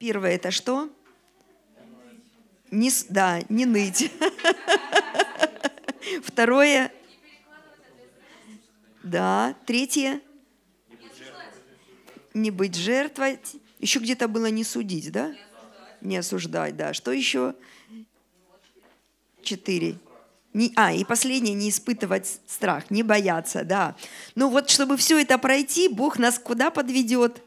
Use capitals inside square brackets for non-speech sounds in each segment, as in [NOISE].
Первое это что? Не, да, не ныть. [LAUGHS] Второе. Да. Третье. Не быть жертвой. Еще где-то было не судить, да? Не осуждать, да. Что еще? Четыре. Не, а, и последнее, не испытывать страх, не бояться, да. Ну вот, чтобы все это пройти, Бог нас куда подведет?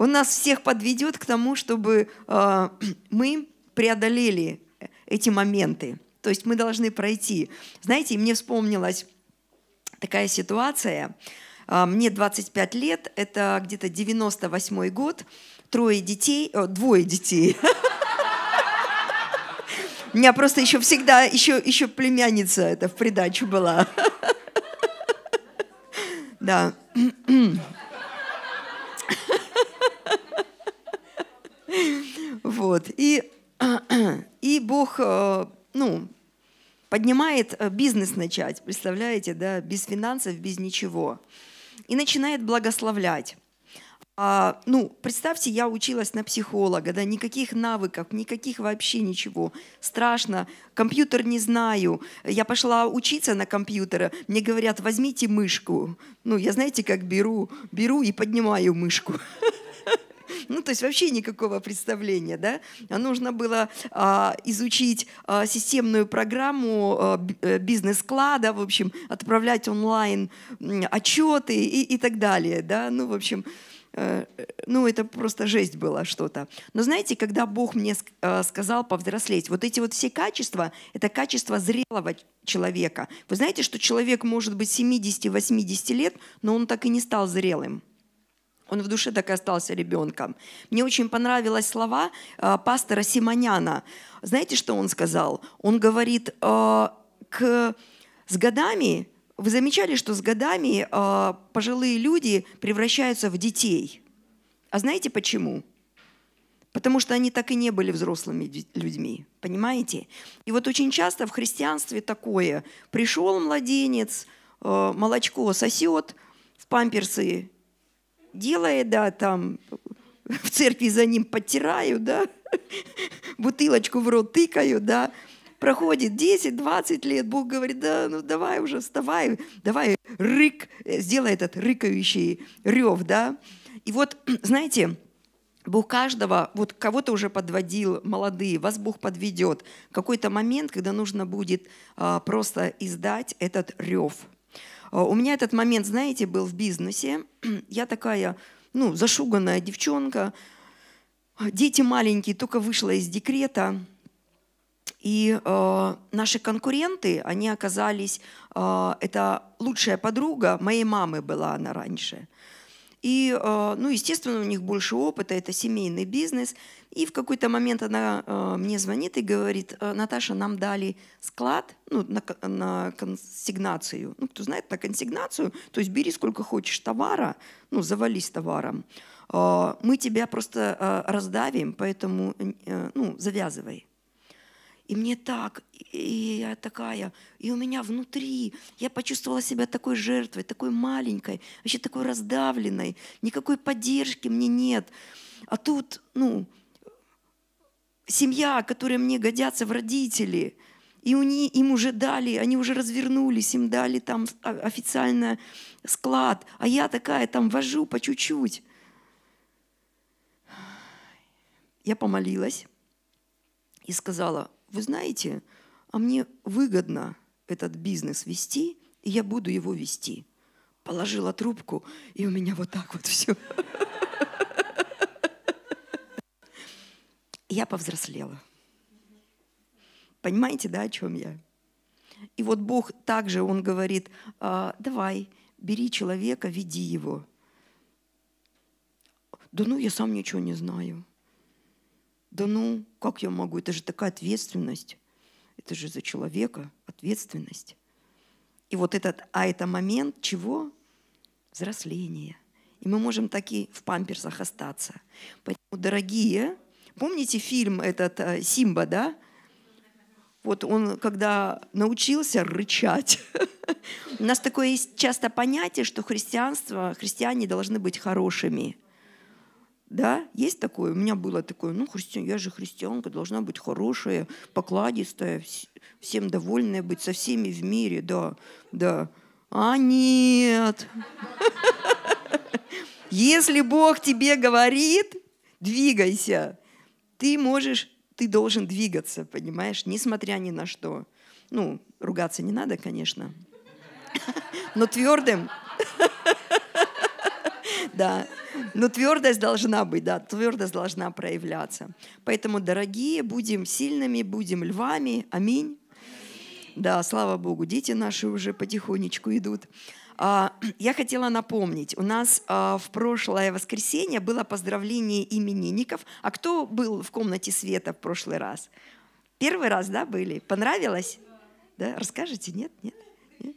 Он нас всех подведет к тому, чтобы э, [CLEARS THROAT] мы преодолели эти моменты. То есть мы должны пройти. Знаете, мне вспомнилась такая ситуация. А, мне 25 лет, это где-то 98 год, трое детей, о, э, двое детей. [LAUGHS] У меня просто еще всегда, еще, еще племянница это в придачу была. [LAUGHS] Да. [CLEARS THROAT] Вот, и, [CLEARS THROAT] и Бог э, ну, поднимает э, бизнес начать, представляете, да, без финансов, без ничего. И начинает благословлять. А, ну, представьте, я училась на психолога, да, никаких навыков, никаких вообще ничего. Страшно, компьютер не знаю. Я пошла учиться на компьютера, мне говорят, возьмите мышку. Ну, я знаете, как беру? Беру и поднимаю мышку. [LAUGHS] Ну, то есть вообще никакого представления, да? А нужно было а, изучить а, системную программу а, э, бизнес-клада, в общем, отправлять онлайн отчеты и, и так далее, да? Ну, в общем, э, ну, это просто жесть была что-то. Но знаете, когда Бог мне э, сказал повзрослеть, вот эти вот все качества, это качество зрелого человека. Вы знаете, что человек может быть 70-80 лет, но он так и не стал зрелым. Он в душе так и остался ребенком. Мне очень понравились слова э, пастора Симоняна. Знаете, что он сказал? Он говорит, э, к... с годами, вы замечали, что с годами э, пожилые люди превращаются в детей. А знаете почему? потому что они так и не были взрослыми людьми, понимаете? И вот очень часто в христианстве такое, пришел младенец, молочко сосет в памперсы делает, да, там в церкви за ним подтираю, да, бутылочку в рот тыкаю, да, проходит 10-20 лет, Бог говорит, да, ну давай уже вставай, давай рык, э, сделай этот рыкающий рев, да. И вот, [CLEARS THROAT] знаете, Бог каждого, вот кого-то уже подводил, молодые, вас Бог подведет. Какой-то момент, когда нужно будет а, просто издать этот рев – а, у меня этот момент, знаете, был в бизнесе. [CLEARS THROAT] Я такая, ну, зашуганная девчонка, а, дети маленькие, только вышла из декрета. И э, наши конкуренты, они оказались, э, это лучшая подруга моей мамы была она раньше. Э, и, э, ну, естественно, у них больше опыта, это семейный бизнес. И в какой-то момент она э, мне звонит и говорит, «Э, Наташа, нам дали склад ну, на, на консигнацию. Ну, кто знает, на консигнацию, то есть бери сколько хочешь товара, ну, завались товаром. Мы тебя просто раздавим, поэтому ну, завязывай. И мне так, и я такая, и у меня внутри, я почувствовала себя такой жертвой, такой маленькой, вообще такой раздавленной, никакой поддержки мне нет. А тут, ну, семья, которая мне годятся в родители, и у них им уже дали, они уже развернулись, им дали там официально склад, а я такая там вожу по чуть-чуть. Я помолилась и сказала, вы знаете, а мне выгодно этот бизнес вести, и я буду его вести. Положила трубку, и у меня вот так вот все. Я повзрослела. Понимаете, да, о чем я? И вот Бог также, Он говорит, «А, давай, бери человека, веди его. Да ну, я сам ничего не знаю. Да ну, как я могу? Это же такая ответственность. Это же за человека ответственность. И вот этот, а это момент чего? Взросления. И мы можем такие в памперсах остаться. Поэтому, дорогие, помните фильм этот э, Симба, да? Вот он, когда научился рычать. [LAUGHS] У нас такое есть часто понятие, что христианство, христиане должны быть хорошими – да, есть такое, у меня было такое, ну, христиан, я же христианка, должна быть хорошая, покладистая, всем довольная быть, со всеми в мире, да, да. А нет. [LAUGHS] Если Бог тебе говорит, двигайся. Ты можешь, ты должен двигаться, понимаешь, несмотря ни на что. Ну, ругаться не надо, конечно, [LAUGHS] но твердым. [LAUGHS] [LAUGHS] Да. Но ну, твердость должна быть, да, твердость должна проявляться. Поэтому, дорогие, будем сильными, будем львами. Аминь. Да, слава Богу, дети наши уже потихонечку идут. А, [CLEARS THROAT] я хотела напомнить, у нас а, в прошлое воскресенье было поздравление именинников. А кто был в комнате света в прошлый раз? Первый раз, да, были? Понравилось? Да? Расскажите? Нет? Нет? Нет?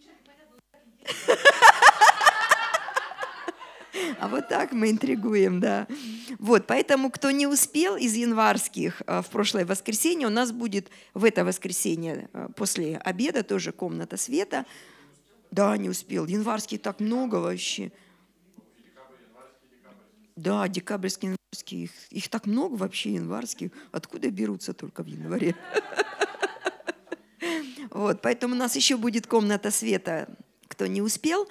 А вот так мы интригуем, да. Вот, поэтому, кто не успел из январских э, в прошлое воскресенье, у нас будет в это воскресенье э, после обеда тоже комната света. Да, не успел. январский, так много вообще. Да, декабрьские, январские. Их, их так много вообще январских. Откуда берутся только в январе? [LAUGHS] Вот, поэтому у нас еще будет комната света, кто не успел.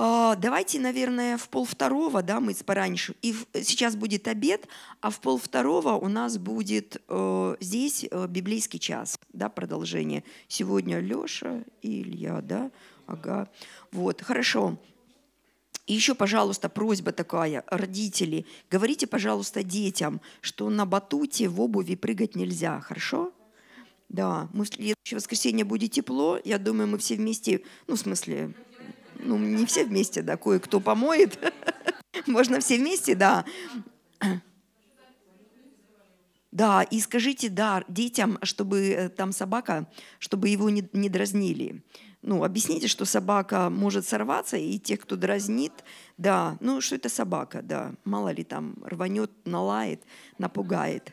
А, давайте, наверное, в полвторого, да, мы пораньше. И э, сейчас будет обед, а в полвторого у нас будет э, здесь э, библейский час, да, продолжение. Сегодня Леша и Илья, да, ага. Вот, хорошо. И еще, пожалуйста, просьба такая, родители, говорите, пожалуйста, детям, что на батуте в обуви прыгать нельзя, хорошо? Да, мы в следующее воскресенье будет тепло, я думаю, мы все вместе, ну, в смысле, ну, не все вместе, да, кое-кто помоет. [LAUGHS] Можно все вместе, да. Да, и скажите да детям, чтобы э, там собака, чтобы его не, не дразнили. Ну, объясните, что собака может сорваться, и тех, кто дразнит, да, ну, что это собака, да, мало ли там рванет, налает, напугает.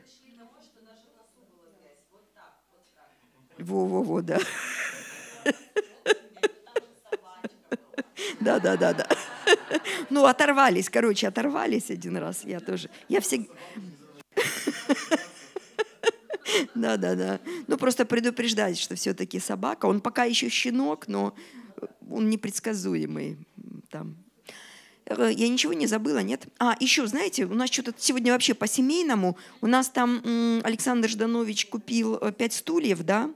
Во-во-во, да. [LAUGHS] Да, да, да, да. Ну, оторвались, короче, оторвались один раз. Я тоже. Я всегда... Да, да, да. Ну, просто предупреждать, что все-таки собака. Он пока еще щенок, но э, он непредсказуемый. Там. Э, я ничего не забыла, нет? А, еще, знаете, у нас что-то сегодня вообще по-семейному. У нас там Александр Жданович купил э, пять стульев, да?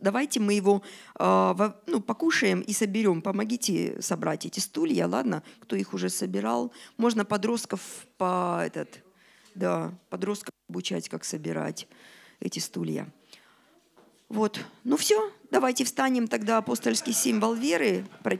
давайте мы его а, ну, покушаем и соберем. Помогите собрать эти стулья, ладно, кто их уже собирал. Можно подростков по этот, да, подростков обучать, как собирать эти стулья. Вот, ну все, давайте встанем тогда апостольский символ веры, прочитаем.